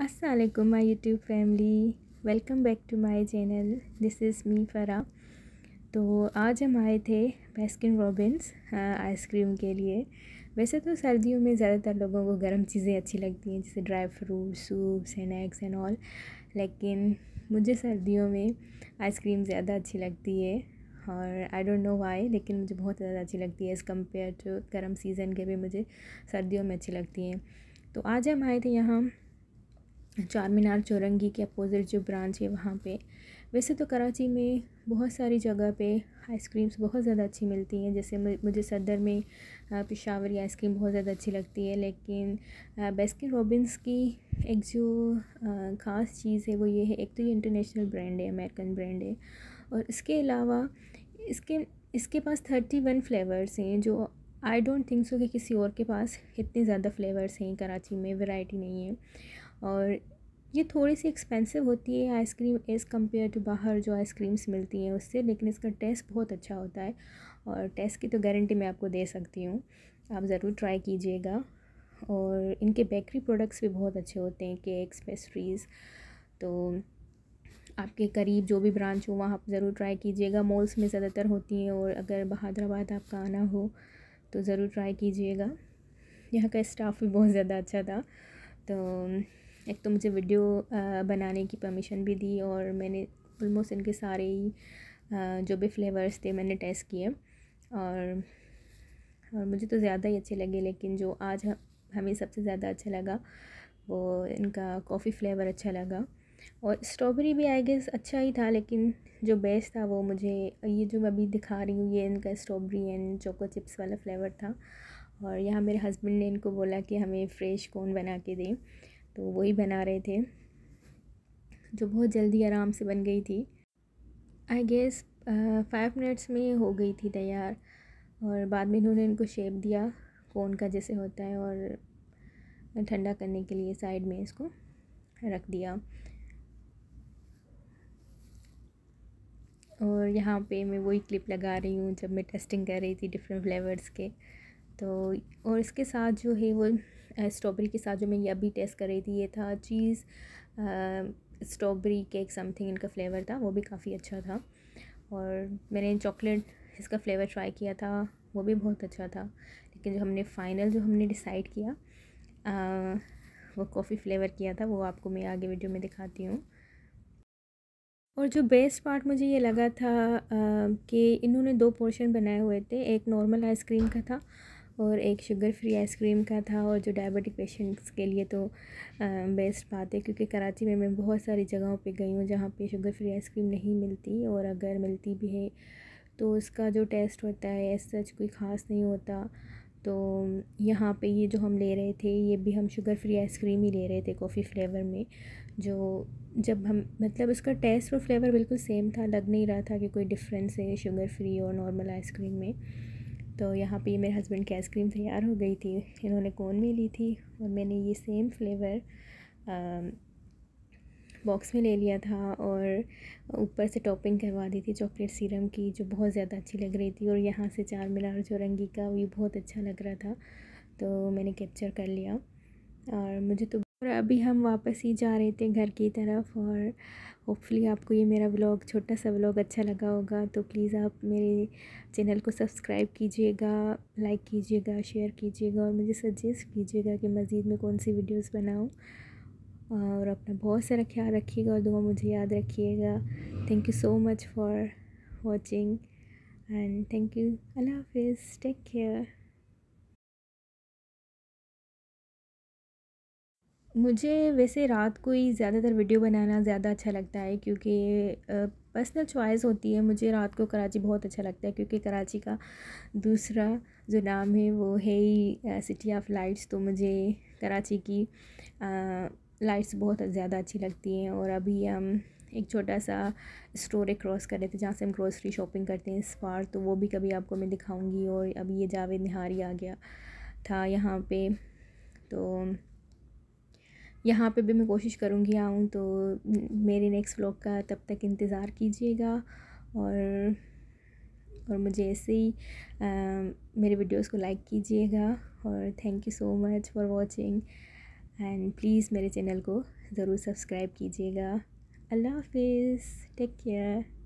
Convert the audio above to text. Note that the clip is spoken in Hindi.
Aslam my YouTube family welcome back to my channel this is me Farah तो आज हम आए थे बेस्किन रॉबिन्स आइसक्रीम के लिए वैसे तो सर्दियों में ज़्यादातर लोगों को गर्म चीज़ें अच्छी लगती हैं जैसे dry fruit soup snacks and all लेकिन मुझे सर्दियों में आइसक्रीम ज़्यादा अच्छी लगती है और आई डोंट नो वाई लेकिन मुझे बहुत ज़्यादा अच्छी लगती है एज़ कम्पेयर टू गर्म सीज़न के भी मुझे सर्दियों में अच्छी लगती हैं तो आज हम आए थे यहाँ चार मीनार चौरंगी के अपोज़िट जो ब्रांच है वहाँ पे वैसे तो कराची में बहुत सारी जगह पे आइसक्रीम्स बहुत ज़्यादा अच्छी मिलती हैं जैसे मुझे सदर में पिशावरी आइसक्रीम बहुत ज़्यादा अच्छी लगती है लेकिन बेस्किन रॉबिन्स की एक जो ख़ास चीज़ है वो ये है एक तो ये इंटरनेशनल ब्रांड है अमेरिकन ब्रांड है और इसके अलावा इसके इसके पास थर्टी वन फ्लेवर्स हैं जो आई डोंट थिंक सो कि किसी और के पास इतने ज़्यादा फ्लेवर्स हैं कराची में वैरायटी नहीं है और ये थोड़ी सी एक्सपेंसिव होती है आइसक्रीम एज़ कम्पेयर टू बाहर जो आइसक्रीम्स मिलती हैं उससे लेकिन इसका टेस्ट बहुत अच्छा होता है और टेस्ट की तो गारंटी मैं आपको दे सकती हूँ आप ज़रूर ट्राई कीजिएगा और इनके बेकरी प्रोडक्ट्स भी बहुत अच्छे होते हैं केक्स पेस्ट्रीज़ तो आपके करीब जो भी ब्रांच हो वहाँ आप ज़रूर ट्राई कीजिएगा मॉल्स में ज़्यादातर होती हैं और अगर बहादराबाद आपका आना हो तो ज़रूर ट्राई कीजिएगा यहाँ का स्टाफ भी बहुत ज़्यादा अच्छा था तो एक तो मुझे वीडियो बनाने की परमिशन भी दी और मैंने ऑलमोस्ट इनके सारे ही जो भी फ्लेवर्स थे मैंने टेस्ट किए और और मुझे तो ज़्यादा ही अच्छे लगे लेकिन जो आज हमें सबसे ज़्यादा अच्छा लगा वो इनका कॉफ़ी फ्लेवर अच्छा लगा और स्ट्रॉबेरी भी आई गेस अच्छा ही था लेकिन जो बेस्ट था वो मुझे ये जो मैं अभी दिखा रही हूँ ये इनका स्ट्रॉबेरी एंड चोको चिप्स वाला फ्लेवर था और यहाँ मेरे हस्बैंड ने इनको बोला कि हमें फ्रेश कौन बना के दें तो वही बना रहे थे जो बहुत जल्दी आराम से बन गई थी आई गेस फाइव मिनट्स में हो गई थी तैयार और बाद में इन्होंने इनको शेप दिया कोन का जैसे होता है और ठंडा करने के लिए साइड में इसको रख दिया और यहाँ पे मैं वही क्लिप लगा रही हूँ जब मैं टेस्टिंग कर रही थी डिफरेंट फ्लेवर्स के तो और इसके साथ जो है वो स्ट्रॉबेरी के साथ जो मैं ये अभी टेस्ट कर रही थी ये था चीज़ स्ट्रॉबेरी केक समथिंग इनका फ्लेवर था वो भी काफ़ी अच्छा था और मैंने चॉकलेट इसका फ्लेवर ट्राई किया था वो भी बहुत अच्छा था लेकिन जो हमने फ़ाइनल जो हमने डिसाइड किया आ, वो कॉफ़ी फ्लेवर किया था वो आपको मैं आगे वीडियो में दिखाती हूँ और जो बेस्ट पार्ट मुझे ये लगा था आ, कि इन्होंने दो पोर्शन बनाए हुए थे एक नॉर्मल आइसक्रीम का था और एक शुगर फ्री आइसक्रीम का था और जो डायबिटिक पेशेंट्स के लिए तो बेस्ट बात है क्योंकि कराची में मैं बहुत सारी जगहों पे गई हूँ जहाँ पे शुगर फ्री आइसक्रीम नहीं मिलती और अगर मिलती भी है तो उसका जो टेस्ट होता है ऐसा सच कोई ख़ास नहीं होता तो यहाँ पे ये जो हम ले रहे थे ये भी हम शुगर फ्री आइसक्रीम ही ले रहे थे कॉफ़ी फ्लेवर में जो जब हम मतलब उसका टेस्ट और फ्लेवर बिल्कुल सेम था लग नहीं रहा था कि कोई डिफरेंस है शुगर फ्री और नॉर्मल आइसक्रीम में तो यहाँ पे मेरे हस्बैंड की आइसक्रीम तैयार हो गई थी इन्होंने कौन में ली थी और मैंने ये सेम फ्लेवर बॉक्स में ले लिया था और ऊपर से टॉपिंग करवा दी थी चॉकलेट सीरम की जो बहुत ज़्यादा अच्छी लग रही थी और यहाँ से चार मीनार चौरंगी का भी बहुत अच्छा लग रहा था तो मैंने कैप्चर कर लिया और मुझे तो और अभी हम वापस ही जा रहे थे घर की तरफ और होपफुली आपको ये मेरा व्लॉग छोटा सा व्लॉग अच्छा लगा होगा तो प्लीज़ आप मेरे चैनल को सब्सक्राइब कीजिएगा लाइक कीजिएगा शेयर कीजिएगा और मुझे सजेस्ट कीजिएगा कि मज़ीद में कौन सी वीडियोस बनाऊँ और अपना बहुत सारा ख्याल रखिएगा और दुआ मुझे याद रखिएगा thank you so much for watching and thank you अल्लाह हाफिज़ टेक केयर मुझे वैसे रात को ही ज़्यादातर वीडियो बनाना ज़्यादा अच्छा लगता है क्योंकि पर्सनल चॉइस होती है मुझे रात को कराची बहुत अच्छा लगता है क्योंकि कराची का दूसरा जो नाम है वो है ही सिटी ऑफ लाइट्स तो मुझे कराची की लाइट्स बहुत ज़्यादा अच्छी लगती हैं और अभी हम एक छोटा सा स्टोर क्रॉस कर रहे थे जहाँ से हम ग्रोसरी शॉपिंग करते हैं इस बार तो वो भी कभी आपको मैं दिखाऊँगी और अभी ये जावेद निहारी आ गया था यहाँ पर तो यहाँ पे भी मैं कोशिश करूँगी आऊँ तो मेरे नेक्स्ट व्लॉग का तब तक इंतज़ार कीजिएगा और और मुझे ऐसे ही आ, मेरे वीडियोस को लाइक कीजिएगा और thank you so much for watching and please मेरे चैनल को ज़रूर सब्सक्राइब कीजिएगा अल्लाह हाफिज़ टेक केयर